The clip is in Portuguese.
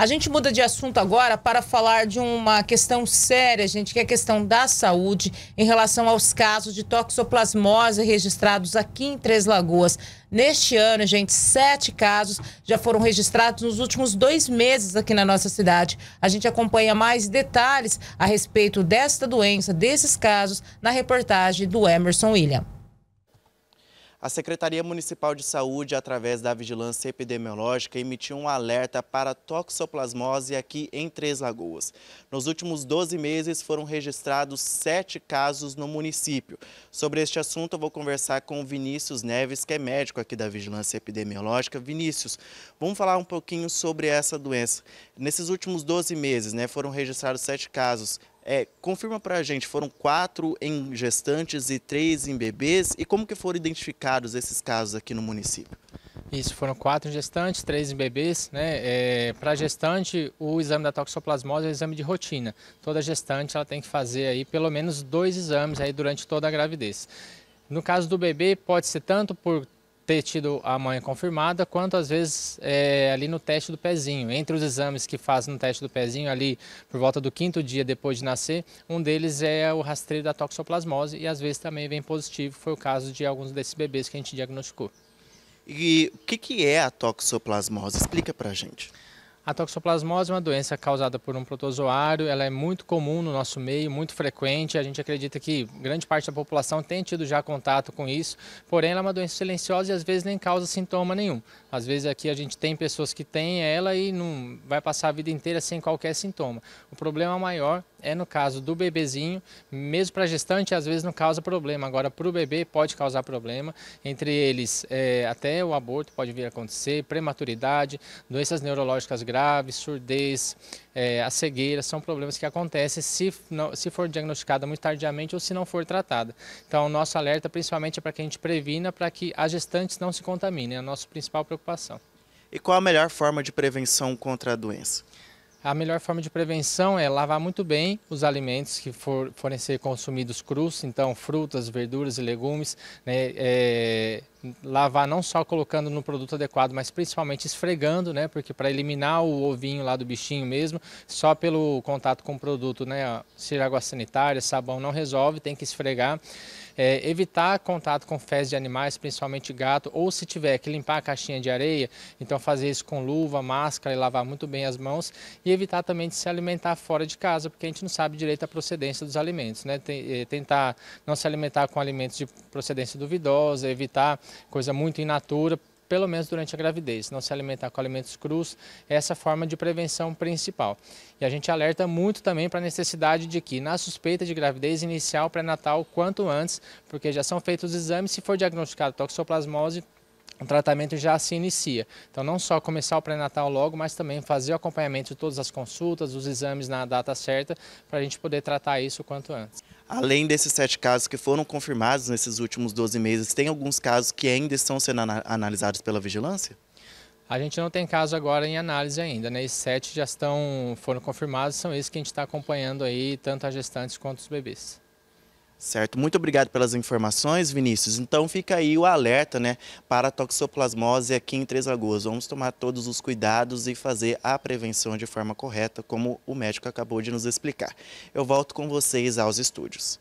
A gente muda de assunto agora para falar de uma questão séria, gente, que é a questão da saúde em relação aos casos de toxoplasmose registrados aqui em Três Lagoas. Neste ano, gente, sete casos já foram registrados nos últimos dois meses aqui na nossa cidade. A gente acompanha mais detalhes a respeito desta doença, desses casos, na reportagem do Emerson William. A Secretaria Municipal de Saúde, através da Vigilância Epidemiológica, emitiu um alerta para toxoplasmose aqui em Três Lagoas. Nos últimos 12 meses foram registrados sete casos no município. Sobre este assunto, eu vou conversar com o Vinícius Neves, que é médico aqui da Vigilância Epidemiológica. Vinícius, vamos falar um pouquinho sobre essa doença. Nesses últimos 12 meses, né, foram registrados sete casos. É, confirma para a gente, foram quatro em gestantes e três em bebês, e como que foram identificados esses casos aqui no município? Isso, foram quatro em gestantes, três em bebês. Né? É, para gestante, o exame da toxoplasmose é um exame de rotina. Toda gestante ela tem que fazer aí pelo menos dois exames aí durante toda a gravidez. No caso do bebê, pode ser tanto por ter tido a mãe confirmada, quanto às vezes é, ali no teste do pezinho. Entre os exames que faz no teste do pezinho, ali por volta do quinto dia depois de nascer, um deles é o rastreio da toxoplasmose e às vezes também vem positivo. Foi o caso de alguns desses bebês que a gente diagnosticou. E o que, que é a toxoplasmose? Explica pra gente. A toxoplasmose é uma doença causada por um protozoário, ela é muito comum no nosso meio, muito frequente. A gente acredita que grande parte da população tem tido já contato com isso, porém ela é uma doença silenciosa e às vezes nem causa sintoma nenhum. Às vezes aqui a gente tem pessoas que têm ela e não vai passar a vida inteira sem qualquer sintoma. O problema maior é no caso do bebezinho, mesmo para gestante às vezes não causa problema, agora para o bebê pode causar problema, entre eles é, até o aborto pode vir a acontecer, prematuridade, doenças neurológicas graves, surdez, é, a cegueira, são problemas que acontecem se, não, se for diagnosticada muito tardiamente ou se não for tratada. Então, nosso alerta principalmente é para que a gente previna, para que as gestantes não se contaminem, é a nossa principal preocupação. E qual a melhor forma de prevenção contra a doença? A melhor forma de prevenção é lavar muito bem os alimentos que for, forem ser consumidos crus, então frutas, verduras e legumes, né, é, lavar não só colocando no produto adequado, mas principalmente esfregando, né? Porque para eliminar o ovinho lá do bichinho mesmo, só pelo contato com o produto, né? Se é água sanitária, sabão não resolve, tem que esfregar. É, evitar contato com fezes de animais, principalmente gato, ou se tiver que limpar a caixinha de areia, então fazer isso com luva, máscara e lavar muito bem as mãos e evitar também de se alimentar fora de casa, porque a gente não sabe direito a procedência dos alimentos, né? Eh, tentar não se alimentar com alimentos de procedência duvidosa, evitar coisa muito in natura, pelo menos durante a gravidez, não se alimentar com alimentos crus, é essa forma de prevenção principal. E a gente alerta muito também para a necessidade de que, na suspeita de gravidez inicial pré-natal, quanto antes, porque já são feitos os exames, se for diagnosticado toxoplasmose, o tratamento já se inicia. Então, não só começar o pré-natal logo, mas também fazer o acompanhamento de todas as consultas, os exames na data certa, para a gente poder tratar isso quanto antes. Além desses sete casos que foram confirmados nesses últimos 12 meses, tem alguns casos que ainda estão sendo analisados pela vigilância? A gente não tem caso agora em análise ainda, né? Esses sete já estão, foram confirmados, são esses que a gente está acompanhando aí, tanto as gestantes quanto os bebês. Certo, muito obrigado pelas informações, Vinícius. Então fica aí o alerta né, para a toxoplasmose aqui em Três Lagoas. Vamos tomar todos os cuidados e fazer a prevenção de forma correta, como o médico acabou de nos explicar. Eu volto com vocês aos estúdios.